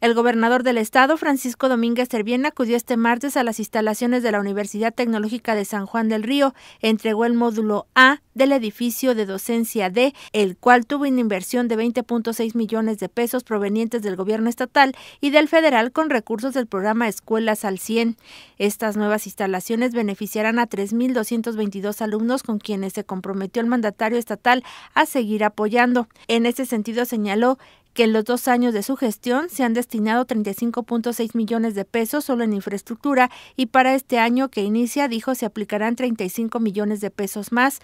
El gobernador del estado, Francisco Domínguez Servién, acudió este martes a las instalaciones de la Universidad Tecnológica de San Juan del Río, entregó el módulo A del edificio de docencia D, el cual tuvo una inversión de 20.6 millones de pesos provenientes del gobierno estatal y del federal con recursos del programa Escuelas al 100. Estas nuevas instalaciones beneficiarán a 3.222 alumnos con quienes se comprometió el mandatario estatal a seguir apoyando. En ese sentido señaló que en los dos años de su gestión se han destinado 35.6 millones de pesos solo en infraestructura y para este año que inicia dijo se aplicarán 35 millones de pesos más